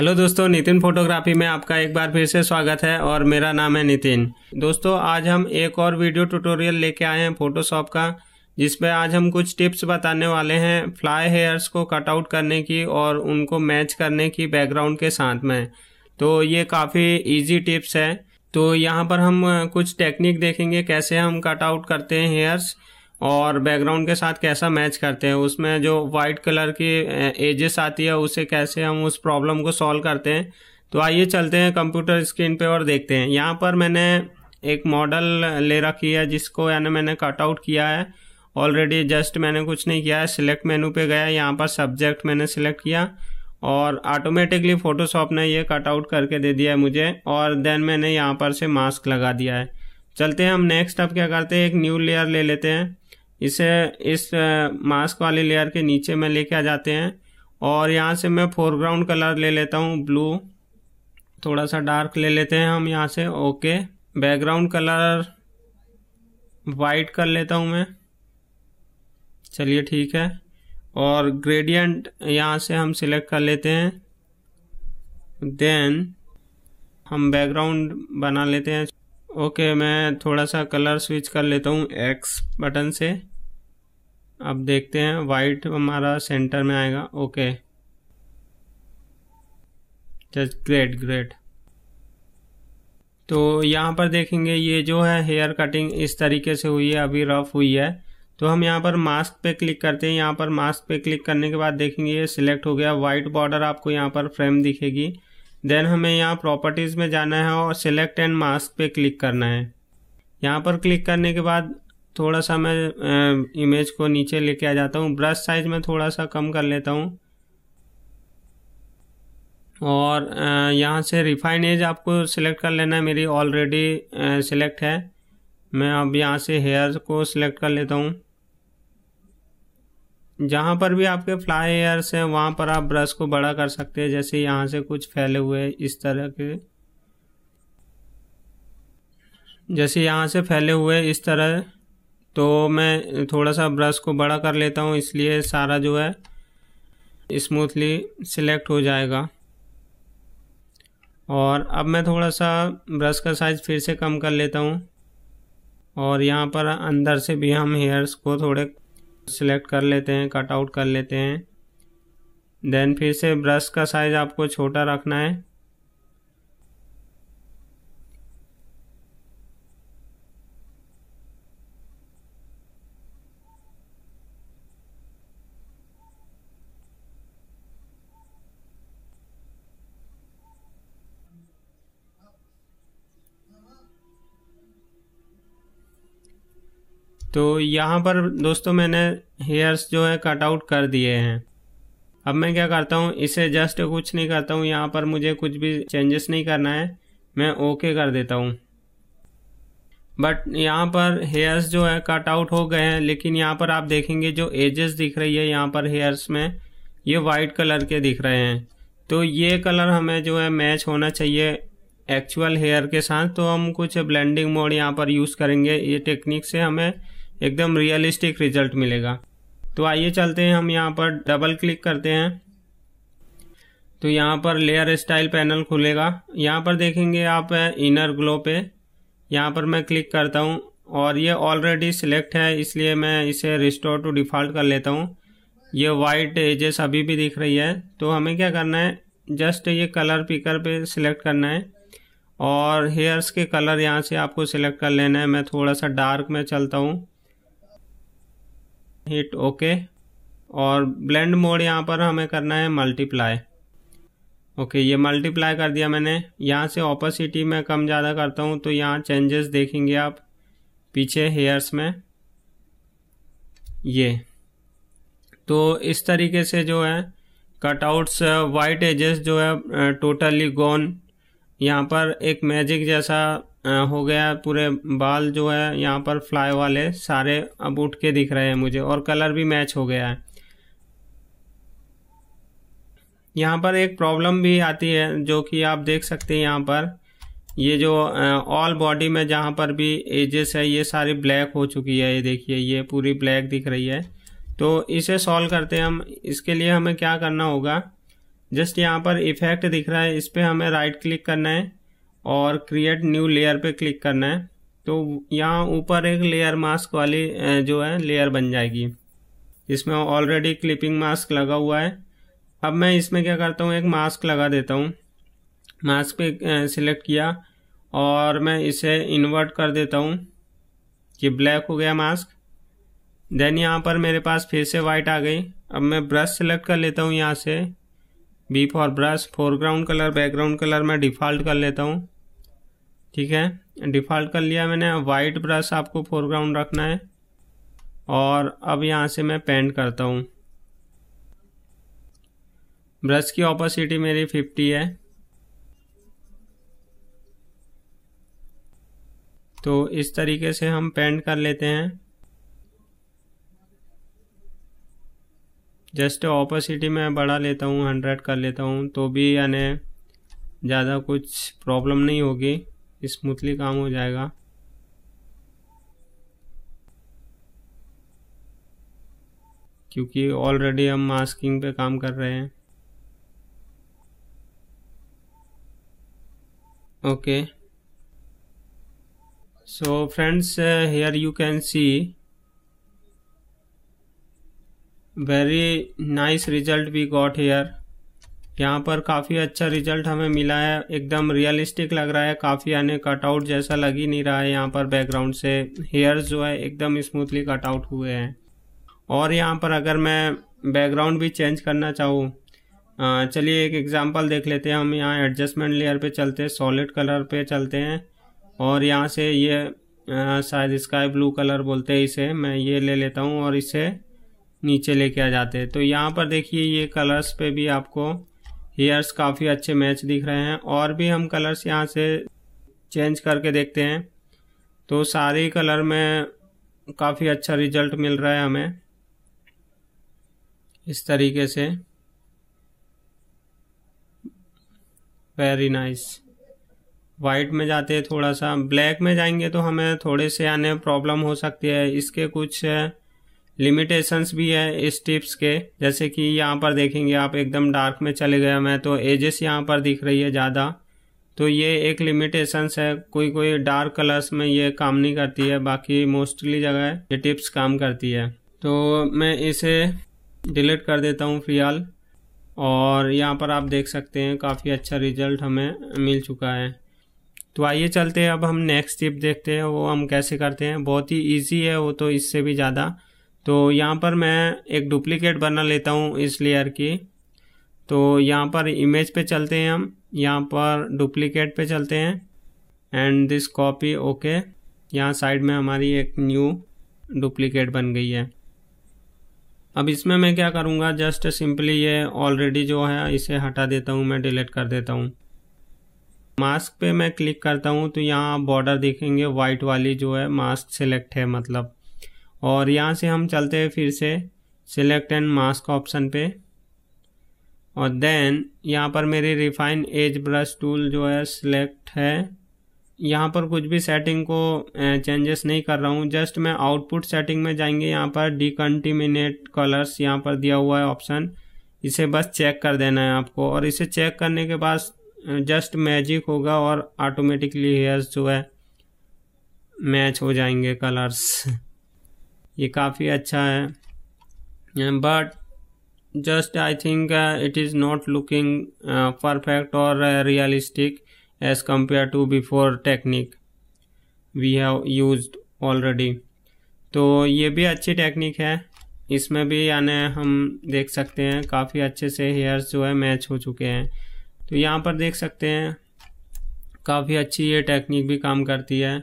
hello दोस्तों Nitin photography में आपका एक बार फिर से स्वागत है और मेरा नाम है नितिन दोस्तों आज हम एक और वीडियो ट्यूटोरियल लेके आए हैं फोटोशॉप का जिसमें आज हम कुछ टिप्स बताने वाले हैं फ्लाई हेयर्स को कटआउट करने की और उनको मैच करने की बैकग्राउंड के साथ में तो ये काफ़ी ईजी टिप्स है तो यहाँ पर हम कुछ टेक्निक देखेंगे कैसे हम कट आउट करते हैं हेयर्स और बैकग्राउंड के साथ कैसा मैच करते हैं उसमें जो वाइट कलर की एजेस आती है उसे कैसे हम उस प्रॉब्लम को सॉल्व करते हैं तो आइए चलते हैं कंप्यूटर स्क्रीन पे और देखते हैं यहाँ पर मैंने एक मॉडल ले रखी है जिसको यानी मैंने कट आउट किया है ऑलरेडी जस्ट मैंने कुछ नहीं किया है सिलेक्ट मेनू पे गया यहाँ पर सब्जेक्ट मैंने सिलेक्ट किया और ऑटोमेटिकली फ़ोटोशॉप ने ये कट आउट करके दे दिया है मुझे और देन मैंने यहाँ पर से मास्क लगा दिया है चलते हैं हम नेक्स्ट अब क्या करते हैं एक न्यू लेयर ले लेते हैं इसे इस मास्क वाली लेयर के नीचे में लेके आ जाते हैं और यहाँ से मैं फोरग्राउंड कलर ले लेता हूँ ब्लू थोड़ा सा डार्क ले लेते हैं हम यहाँ से ओके बैकग्राउंड कलर वाइट कर लेता हूँ मैं चलिए ठीक है और ग्रेडियंट यहाँ से हम सिलेक्ट कर लेते हैं देन हम बैकग्राउंड बना लेते हैं ओके मैं थोड़ा सा कलर स्विच कर लेता हूँ एक्स बटन से अब देखते हैं वाइट हमारा सेंटर में आएगा ओके जस्ट ग्रेट ग्रेट तो यहाँ पर देखेंगे ये जो है हेयर कटिंग इस तरीके से हुई है अभी रफ हुई है तो हम यहाँ पर मास्क पे क्लिक करते हैं यहाँ पर मास्क पे क्लिक करने के बाद देखेंगे ये सिलेक्ट हो गया वाइट बॉर्डर आपको यहाँ पर फ्रेम दिखेगी देन हमें यहाँ प्रॉपर्टीज़ में जाना है और सिलेक्ट एंड मास्क पे क्लिक करना है यहाँ पर क्लिक करने के बाद थोड़ा सा मैं आ, इमेज को नीचे लेके आ जाता हूँ ब्रश साइज में थोड़ा सा कम कर लेता हूँ और यहाँ से रिफाइन एज आपको सिलेक्ट कर लेना है मेरी ऑलरेडी सिलेक्ट है मैं अब यहाँ से हेयर को सिलेक्ट कर लेता हूँ जहाँ पर भी आपके फ्लाई हेयर्स हैं वहाँ पर आप ब्रश को बड़ा कर सकते हैं जैसे यहाँ से कुछ फैले हुए इस तरह के जैसे यहाँ से फैले हुए इस तरह तो मैं थोड़ा सा ब्रश को बड़ा कर लेता हूँ इसलिए सारा जो है स्मूथली सिलेक्ट हो जाएगा और अब मैं थोड़ा सा ब्रश का साइज़ फिर से कम कर लेता हूँ और यहाँ पर अंदर से भी हम हेयर्स को थोड़े सिलेक्ट कर लेते हैं कट आउट कर लेते हैं देन फिर से ब्रश का साइज़ आपको छोटा रखना है तो यहाँ पर दोस्तों मैंने हेयर्स जो है कट आउट कर दिए हैं अब मैं क्या करता हूँ इसे जस्ट कुछ नहीं करता हूँ यहाँ पर मुझे कुछ भी चेंजेस नहीं करना है मैं ओके कर देता हूँ बट यहाँ पर हेयर्स जो है कट आउट हो गए हैं लेकिन यहाँ पर आप देखेंगे जो एजेस दिख रही है यहाँ पर हेयर्स में ये वाइट कलर के दिख रहे हैं तो ये कलर हमें जो है मैच होना चाहिए एक्चुअल हेयर के साथ तो हम कुछ ब्लेंडिंग मोड यहाँ पर यूज़ करेंगे ये टेक्निक से हमें एकदम रियलिस्टिक रिजल्ट मिलेगा तो आइए चलते हैं हम यहाँ पर डबल क्लिक करते हैं तो यहाँ पर लेयर स्टाइल पैनल खुलेगा यहाँ पर देखेंगे आप इनर ग्लो पे यहाँ पर मैं क्लिक करता हूँ और ये ऑलरेडी सिलेक्ट है इसलिए मैं इसे रिस्टोर टू डिफ़ॉल्ट कर लेता हूँ ये वाइट एजेस अभी भी दिख रही है तो हमें क्या करना है जस्ट ये कलर पिकर पे सिलेक्ट करना है और हेयर्स के कलर यहाँ से आपको सिलेक्ट कर लेना है मैं थोड़ा सा डार्क में चलता हूँ हिट ओके और ब्लेंड मोड यहाँ पर हमें करना है मल्टीप्लाई ओके ये मल्टीप्लाई कर दिया मैंने यहाँ से ऑपोसिटी में कम ज़्यादा करता हूँ तो यहाँ चेंजेस देखेंगे आप पीछे हेयर्स में ये तो इस तरीके से जो है कटआउट्स वाइट एजेस जो है टोटली गॉन यहाँ पर एक मैजिक जैसा हो गया पूरे बाल जो है यहाँ पर फ्लाई वाले सारे अब उठ के दिख रहे हैं मुझे और कलर भी मैच हो गया है यहाँ पर एक प्रॉब्लम भी आती है जो कि आप देख सकते हैं यहाँ पर ये जो ऑल बॉडी में जहाँ पर भी एजेस है ये सारी ब्लैक हो चुकी है ये देखिए ये पूरी ब्लैक दिख रही है तो इसे सॉल्व करते हैं हम इसके लिए हमें क्या करना होगा जस्ट यहाँ पर इफेक्ट दिख रहा है इस पर हमें राइट क्लिक करना है और क्रिएट न्यू लेयर पे क्लिक करना है तो यहाँ ऊपर एक लेयर मास्क वाली जो है लेयर बन जाएगी इसमें ऑलरेडी क्लिपिंग मास्क लगा हुआ है अब मैं इसमें क्या करता हूँ एक मास्क लगा देता हूँ मास्क पे सिलेक्ट किया और मैं इसे इन्वर्ट कर देता हूँ कि ब्लैक हो गया मास्क देन यहाँ पर मेरे पास फिर से वाइट आ गई अब मैं ब्रश सेलेक्ट कर लेता हूँ यहाँ से B for brush foreground colour background colour मैं डिफ़ॉल्ट कर लेता हूँ ठीक है डिफ़ॉल्ट कर लिया मैंने वाइट ब्रश आपको फोरग्राउंड रखना है और अब यहाँ से मैं पेंट करता हूँ ब्रश की ऑपोसिटी मेरी फिफ्टी है तो इस तरीके से हम पेंट कर लेते हैं जस्ट ऑपोसिटी में बढ़ा लेता हूँ हंड्रेड कर लेता हूँ तो भी यानी ज़्यादा कुछ प्रॉब्लम नहीं होगी स्मूथली काम हो जाएगा क्योंकि ऑलरेडी हम मास्किंग पे काम कर रहे हैं okay so friends here you can see very nice result we got here यहाँ पर काफ़ी अच्छा रिजल्ट हमें मिला है एकदम रियलिस्टिक लग रहा है काफ़ी यानी कटआउट जैसा लग ही नहीं रहा है यहाँ पर बैकग्राउंड से हेयर्स जो है एकदम स्मूथली कटआउट हुए हैं और यहाँ पर अगर मैं बैकग्राउंड भी चेंज करना चाहूँ चलिए एक एग्जांपल देख लेते हैं हम यहाँ एडजस्टमेंट लेयर पे चलते हैं सॉलिड कलर पे चलते हैं और यहाँ से ये शायद स्काई ब्लू कलर बोलते हैं इसे मैं ये ले लेता हूँ और इसे नीचे लेके आ जाते हैं तो यहाँ पर देखिए ये कलर्स पे भी आपको हेयर्स काफ़ी अच्छे मैच दिख रहे हैं और भी हम कलर्स यहाँ से चेंज करके देखते हैं तो सारे कलर में काफ़ी अच्छा रिजल्ट मिल रहा है हमें इस तरीके से वेरी नाइस वाइट में जाते हैं थोड़ा सा ब्लैक में जाएंगे तो हमें थोड़े से आने प्रॉब्लम हो सकती है इसके कुछ है, लिमिटेशंस भी है इस टिप्स के जैसे कि यहाँ पर देखेंगे आप एकदम डार्क में चले गए मैं तो एजेस यहाँ पर दिख रही है ज़्यादा तो ये एक लिमिटेशंस है कोई कोई डार्क कलर्स में ये काम नहीं करती है बाकी मोस्टली जगह ये टिप्स काम करती है तो मैं इसे डिलीट कर देता हूँ फिलहाल और यहाँ पर आप देख सकते हैं काफ़ी अच्छा रिजल्ट हमें मिल चुका है तो आइए चलते हैं अब हम नेक्स्ट टिप देखते हैं वो हम कैसे करते हैं बहुत ही इजी है वो तो इससे भी ज़्यादा तो यहाँ पर मैं एक डुप्लीकेट बना लेता हूँ इस लेयर की तो यहाँ पर इमेज पे चलते हैं हम यहाँ पर डुप्लीकेट पे चलते हैं एंड दिस कॉपी ओके यहाँ साइड में हमारी एक न्यू डुप्लीकेट बन गई है अब इसमें मैं क्या करूँगा जस्ट सिंपली ये ऑलरेडी जो है इसे हटा देता हूँ मैं डिलीट कर देता हूँ मास्क पे मैं क्लिक करता हूँ तो यहाँ बॉर्डर देखेंगे वाइट वाली जो है मास्क सेलेक्ट है मतलब और यहाँ से हम चलते हैं फिर से सिलेक्ट एंड मास्क ऑप्शन पे और देन यहाँ पर मेरी रिफाइन एज ब्रश टूल जो है सिलेक्ट है यहाँ पर कुछ भी सेटिंग को चेंजेस नहीं कर रहा हूँ जस्ट मैं आउटपुट सेटिंग में जाएंगे यहाँ पर डिकन्टिमिनेट कलर्स यहाँ पर दिया हुआ है ऑप्शन इसे बस चेक कर देना है आपको और इसे चेक करने के बाद जस्ट मैजिक होगा और ऑटोमेटिकली हेयर्स जो है मैच हो जाएंगे कलर्स ये काफ़ी अच्छा है but just I think it is not looking perfect और realistic as compare to before technique we have use already तो ये भी अच्छी टेक्निक है इसमें भी यानी हम देख सकते हैं काफ़ी अच्छे से हेयर्स जो है मैच हो चुके हैं तो यहाँ पर देख सकते हैं काफ़ी अच्छी ये टेक्निक भी काम करती है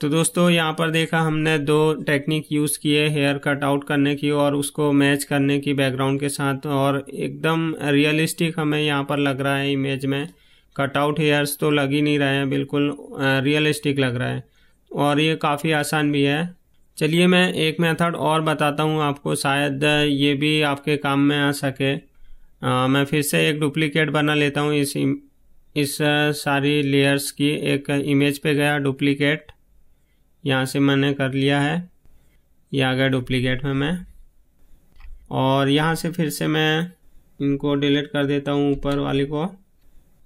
तो दोस्तों यहाँ पर देखा हमने दो टेक्निक यूज़ किए हेयर कट आउट करने की और उसको मैच करने की बैकग्राउंड के साथ और एकदम रियलिस्टिक हमें यहाँ पर लग रहा है इमेज में कट आउट हेयर्स तो लग ही नहीं रहे हैं बिल्कुल रियलिस्टिक लग रहा है और ये काफ़ी आसान भी है चलिए मैं एक मेथड और बताता हूँ आपको शायद ये भी आपके काम में आ सके आ, मैं फिर से एक डुप्लीकेट बना लेता हूँ इस इस सारी लेयर्स की एक इमेज पे गया डुप्लीकेट यहाँ से मैंने कर लिया है ये आ गया डुप्लीकेट में मैं और यहाँ से फिर से मैं इनको डिलीट कर देता हूँ ऊपर वाले को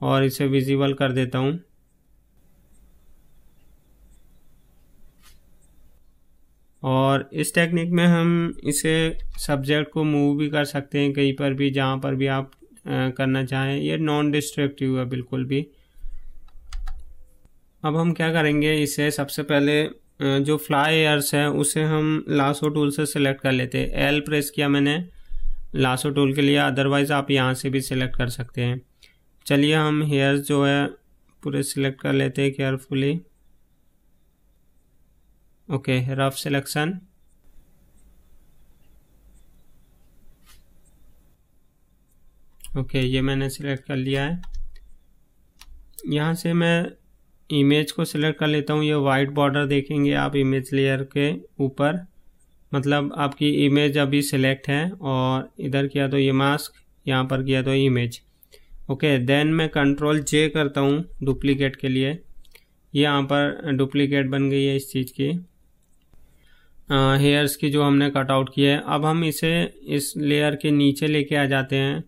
और इसे विजिबल कर देता हूँ और इस टेक्निक में हम इसे सब्जेक्ट को मूव भी कर सकते हैं कहीं पर भी जहाँ पर भी आप करना चाहें ये नॉन डिस्ट्रक्टिव है बिल्कुल भी अब हम क्या करेंगे इसे सबसे पहले जो फ्लाई एयर्स है उसे हम लासो टूल से सिलेक्ट कर लेते हैं एल प्रेस किया मैंने लासो टूल के लिए अदरवाइज़ आप यहाँ से भी सिलेक्ट कर सकते हैं चलिए हम हेयर्स जो है पूरे सिलेक्ट कर लेते हैं carefully okay rough selection okay ये मैंने सिलेक्ट कर लिया है यहाँ से मैं इमेज को सिलेक्ट कर लेता हूँ ये वाइट बॉर्डर देखेंगे आप इमेज लेयर के ऊपर मतलब आपकी इमेज अभी सिलेक्ट है और इधर किया तो ये मास्क यहाँ पर किया तो इमेज ओके देन मैं कंट्रोल जे करता हूँ डुप्लीकेट के लिए ये यहाँ पर डुप्लीकेट बन गई है इस चीज़ की हेयर्स की जो हमने कटआउट की है अब हम इसे इस लेयर के नीचे लेके आ जाते हैं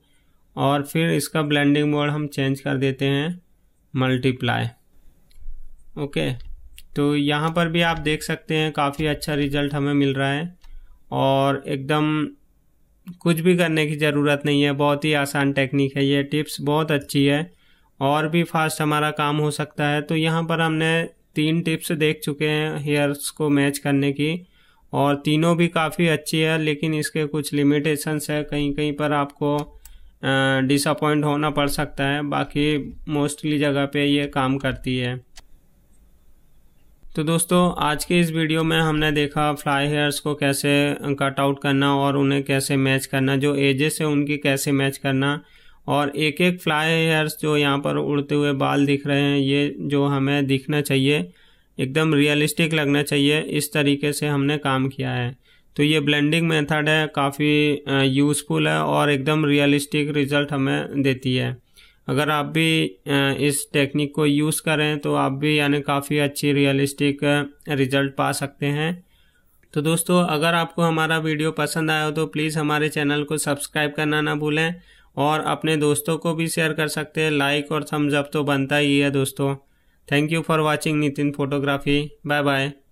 और फिर इसका ब्लेंडिंग मोड हम चेंज कर देते हैं मल्टीप्लाई ओके तो यहाँ पर भी आप देख सकते हैं काफ़ी अच्छा रिजल्ट हमें मिल रहा है और एकदम कुछ भी करने की ज़रूरत नहीं है बहुत ही आसान टेक्निक है ये टिप्स बहुत अच्छी है और भी फास्ट हमारा काम हो सकता है तो यहाँ पर हमने तीन टिप्स देख चुके हैं हेयर्स को मैच करने की और तीनों भी काफ़ी अच्छी है लेकिन इसके कुछ लिमिटेशंस है कहीं कहीं पर आपको डिसअपॉइंट होना पड़ सकता है बाकी मोस्टली जगह पे ये काम करती है तो दोस्तों आज के इस वीडियो में हमने देखा फ्लाई हेयर्स को कैसे कट आउट करना और उन्हें कैसे मैच करना जो एजेस है उनकी कैसे मैच करना और एक एक फ्लाई हेयर्स जो यहाँ पर उड़ते हुए बाल दिख रहे हैं ये जो हमें दिखना चाहिए एकदम रियलिस्टिक लगना चाहिए इस तरीके से हमने काम किया है तो ये ब्लेंडिंग मेथड है काफ़ी यूज़फुल है और एकदम रियलिस्टिक रिज़ल्ट हमें देती है अगर आप भी इस टेक्निक को यूज़ करें तो आप भी यानी काफ़ी अच्छी रियलिस्टिक रिजल्ट पा सकते हैं तो दोस्तों अगर आपको हमारा वीडियो पसंद आया हो तो प्लीज़ हमारे चैनल को सब्सक्राइब करना ना भूलें और अपने दोस्तों को भी शेयर कर सकते हैं लाइक और थम्सअप तो बनता ही है दोस्तों thank you for watching Nitin photography bye bye